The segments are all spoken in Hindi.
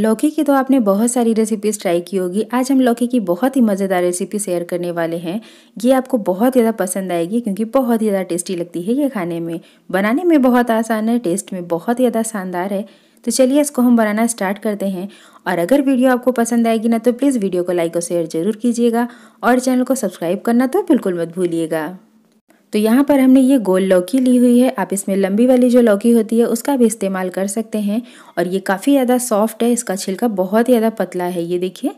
लौकी की तो आपने बहुत सारी रेसिपीज़ ट्राई की होगी आज हम लौकी की बहुत ही मज़ेदार रेसिपी शेयर करने वाले हैं ये आपको बहुत ज़्यादा पसंद आएगी क्योंकि बहुत ज़्यादा टेस्टी लगती है ये खाने में बनाने में बहुत आसान है टेस्ट में बहुत ज़्यादा शानदार है तो चलिए इसको हम बनाना स्टार्ट करते हैं और अगर वीडियो आपको पसंद आएगी ना तो प्लीज़ वीडियो को लाइक और शेयर ज़रूर कीजिएगा और चैनल को सब्सक्राइब करना तो बिल्कुल मत भूलिएगा तो यहाँ पर हमने ये गोल लौकी ली हुई है आप इसमें लंबी वाली जो लौकी होती है उसका भी इस्तेमाल कर सकते हैं और ये काफ़ी ज़्यादा सॉफ्ट है इसका छिलका बहुत ही ज़्यादा पतला है ये देखिए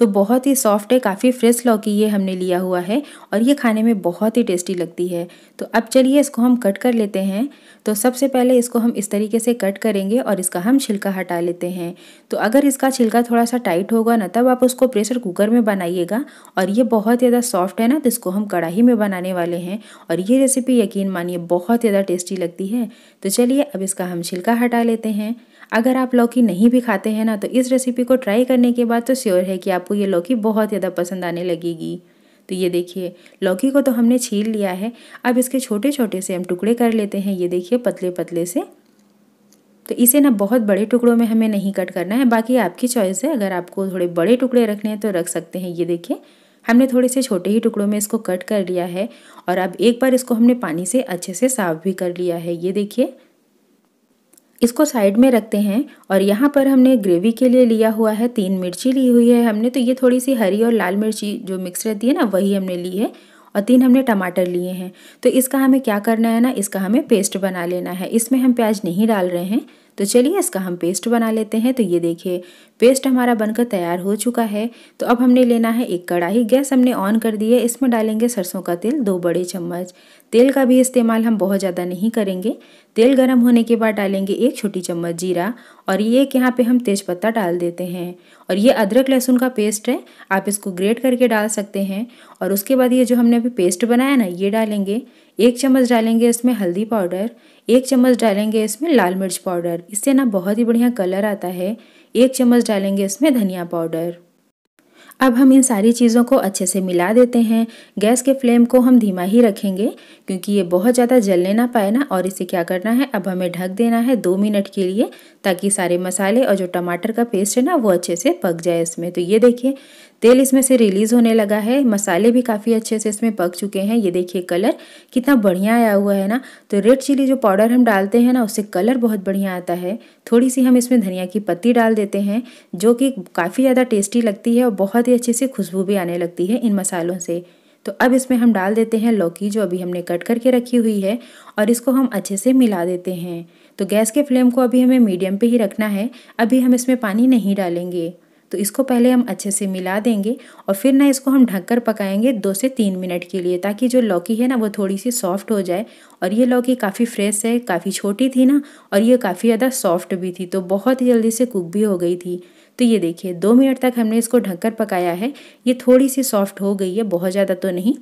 तो बहुत ही सॉफ्ट है काफ़ी फ्रेश लौकी ये हमने लिया हुआ है और ये खाने में बहुत ही टेस्टी लगती है तो अब चलिए इसको हम कट कर लेते हैं तो सबसे पहले इसको हम इस तरीके से कट करेंगे और इसका हम छिलका हटा लेते हैं तो अगर इसका छिलका थोड़ा सा टाइट होगा ना तब आप उसको प्रेशर कुकर में बनाइएगा और ये बहुत ज़्यादा सॉफ्ट है ना तो इसको हम कढ़ाई में बनाने वाले हैं और ये रेसिपी यकीन मानिए बहुत ज़्यादा टेस्टी लगती है तो चलिए अब इसका हम छिलका हटा लेते हैं अगर आप लौकी नहीं भी खाते हैं ना तो इस रेसिपी को ट्राई करने के बाद तो श्योर है कि आपको ये लौकी बहुत ज़्यादा पसंद आने लगेगी तो ये देखिए लौकी को तो हमने छील लिया है अब इसके छोटे छोटे से हम टुकड़े कर लेते हैं ये देखिए पतले पतले से तो इसे ना बहुत बड़े टुकड़ों में हमें नहीं कट करना है बाकी आपकी चॉइस है अगर आपको थोड़े बड़े टुकड़े रखने हैं तो रख सकते हैं ये देखिए हमने थोड़े से छोटे ही टुकड़ों में इसको कट कर लिया है और अब एक बार इसको हमने पानी से अच्छे से साफ भी कर लिया है ये देखिए इसको साइड में रखते हैं और यहाँ पर हमने ग्रेवी के लिए लिया हुआ है तीन मिर्ची ली हुई है हमने तो ये थोड़ी सी हरी और लाल मिर्ची जो मिक्स रहती है ना वही हमने ली है और तीन हमने टमाटर लिए हैं तो इसका हमें क्या करना है ना इसका हमें पेस्ट बना लेना है इसमें हम प्याज नहीं डाल रहे हैं तो चलिए इसका हम पेस्ट बना लेते हैं तो ये देखिए पेस्ट हमारा बनकर तैयार हो चुका है तो अब हमने लेना है एक कढ़ाई गैस हमने ऑन कर दी है इसमें डालेंगे सरसों का तेल दो बड़े चम्मच तेल का भी इस्तेमाल हम बहुत ज़्यादा नहीं करेंगे तेल गर्म होने के बाद डालेंगे एक छोटी चम्मच जीरा और ये एक यहाँ पे हम तेज़पत्ता डाल देते हैं और ये अदरक लहसुन का पेस्ट है आप इसको ग्रेट करके डाल सकते हैं और उसके बाद ये जो हमने अभी पेस्ट बनाया ना ये डालेंगे एक चम्मच डालेंगे इसमें हल्दी पाउडर एक चम्मच डालेंगे इसमें लाल मिर्च पाउडर इससे ना बहुत ही बढ़िया कलर आता है एक चम्मच डालेंगे इसमें धनिया पाउडर अब हम इन सारी चीज़ों को अच्छे से मिला देते हैं गैस के फ्लेम को हम धीमा ही रखेंगे क्योंकि ये बहुत ज़्यादा जलने ना पाए ना और इसे क्या करना है अब हमें ढक देना है दो मिनट के लिए ताकि सारे मसाले और जो टमाटर का पेस्ट है ना वो अच्छे से पक जाए इसमें तो ये देखिए तेल इसमें से रिलीज़ होने लगा है मसाले भी काफ़ी अच्छे से इसमें पक चुके हैं ये देखिए कलर कितना बढ़िया आया हुआ है ना तो रेड चिली जो पाउडर हम डालते हैं ना उससे कलर बहुत बढ़िया आता है थोड़ी सी हम इसमें धनिया की पत्ती डाल देते हैं जो कि काफ़ी ज़्यादा टेस्टी लगती है और बहुत बहुत ही अच्छी सी खुशबू भी आने लगती है इन मसालों से तो अब इसमें हम डाल देते हैं लौकी जो अभी हमने कट करके रखी हुई है और इसको हम अच्छे से मिला देते हैं तो गैस के फ्लेम को अभी हमें मीडियम पे ही रखना है अभी हम इसमें पानी नहीं डालेंगे तो इसको पहले हम अच्छे से मिला देंगे और फिर ना इसको हम ढक कर पकाएंगे दो से तीन मिनट के लिए ताकि जो लौकी है ना वो थोड़ी सी सॉफ्ट हो जाए और ये लौकी काफ़ी फ्रेश है काफ़ी छोटी थी ना और ये काफ़ी ज़्यादा सॉफ्ट भी थी तो बहुत ही जल्दी से कुक भी हो गई थी तो ये देखिए दो मिनट तक हमने इसको ढककर पकाया है ये थोड़ी सी सॉफ्ट हो गई है बहुत ज़्यादा तो नहीं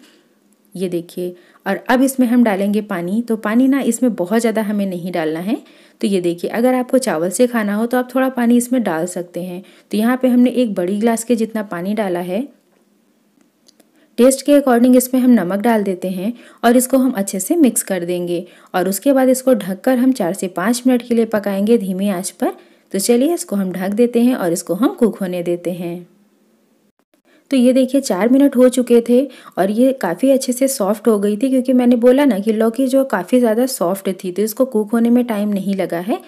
ये देखिए और अब इसमें हम डालेंगे पानी तो पानी ना इसमें बहुत ज़्यादा हमें नहीं डालना है तो ये देखिए अगर आपको चावल से खाना हो तो आप थोड़ा पानी इसमें डाल सकते हैं तो यहाँ पे हमने एक बड़ी गिलास के जितना पानी डाला है टेस्ट के अकॉर्डिंग इसमें हम नमक डाल देते हैं और इसको हम अच्छे से मिक्स कर देंगे और उसके बाद इसको ढककर हम चार से पाँच मिनट के लिए पकाएंगे धीमी आँच पर तो चलिए इसको हम ढक देते हैं और इसको हम कुक होने देते हैं तो ये देखिए चार मिनट हो चुके थे और ये काफ़ी अच्छे से सॉफ्ट हो गई थी क्योंकि मैंने बोला ना कि लौकी जो काफ़ी ज़्यादा सॉफ्ट थी तो इसको कुक होने में टाइम नहीं लगा है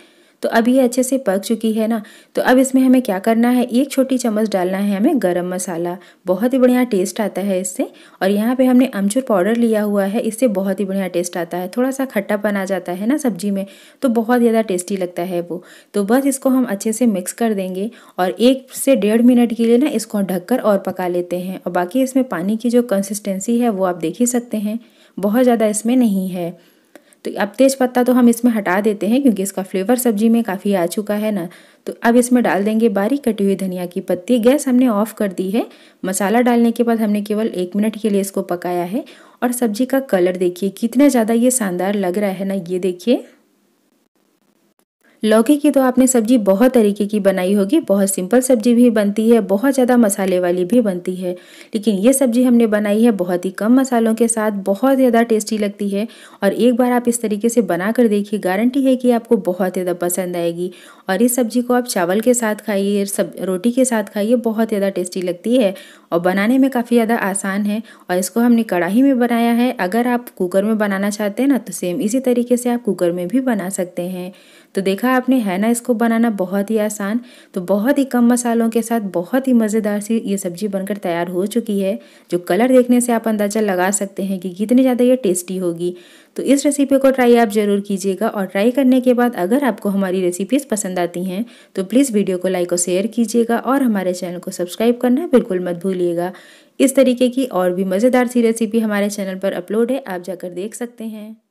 तो अब ये अच्छे से पक चुकी है ना तो अब इसमें हमें क्या करना है एक छोटी चम्मच डालना है हमें गरम मसाला बहुत ही बढ़िया टेस्ट आता है इससे और यहाँ पे हमने अमचूर पाउडर लिया हुआ है इससे बहुत ही बढ़िया टेस्ट आता है थोड़ा सा खट्टापन आ जाता है ना सब्जी में तो बहुत ज़्यादा टेस्टी लगता है वो तो बस इसको हम अच्छे से मिक्स कर देंगे और एक से डेढ़ मिनट के लिए ना इसको ढक और पका लेते हैं और बाकी इसमें पानी की जो कंसिस्टेंसी है वो आप देख ही सकते हैं बहुत ज़्यादा इसमें नहीं है तो अब तेज पत्ता तो हम इसमें हटा देते हैं क्योंकि इसका फ्लेवर सब्जी में काफ़ी आ चुका है ना तो अब इसमें डाल देंगे बारीक कटी हुई धनिया की पत्ती गैस हमने ऑफ कर दी है मसाला डालने के बाद हमने केवल एक मिनट के लिए इसको पकाया है और सब्जी का कलर देखिए कितना ज़्यादा ये शानदार लग रहा है ना ये देखिए लौकी की तो आपने सब्जी बहुत तरीके की बनाई होगी बहुत सिंपल सब्जी भी बनती है बहुत ज़्यादा मसाले वाली भी बनती है लेकिन ये सब्जी हमने बनाई है बहुत ही कम मसालों के साथ बहुत ज़्यादा टेस्टी लगती है और एक बार आप इस तरीके से बना कर देखिए गारंटी है कि आपको बहुत ज़्यादा पसंद आएगी और इस सब्जी को आप चावल के साथ खाइए सब रोटी के साथ खाइए बहुत ज़्यादा टेस्टी लगती है और बनाने में काफ़ी ज़्यादा आसान है और इसको हमने कढ़ाई में बनाया है अगर आप कुकर में बनाना चाहते हैं ना तो सेम इसी तरीके से आप कुकर में भी बना सकते हैं तो देखा आपने है ना इसको बनाना बहुत ही आसान तो बहुत ही कम मसालों के साथ बहुत ही मज़ेदार सी ये सब्ज़ी बनकर तैयार हो चुकी है जो कलर देखने से आप अंदाज़ा लगा सकते हैं कि कितनी ज़्यादा ये टेस्टी होगी तो इस रेसिपी को ट्राई आप ज़रूर कीजिएगा और ट्राई करने के बाद अगर आपको हमारी रेसिपीज़ पसंद आती हैं तो प्लीज़ वीडियो को लाइक और शेयर कीजिएगा और हमारे चैनल को सब्सक्राइब करना बिल्कुल मत भूलिएगा इस तरीके की और भी मज़ेदार सी रेसिपी हमारे चैनल पर अपलोड है आप जाकर देख सकते हैं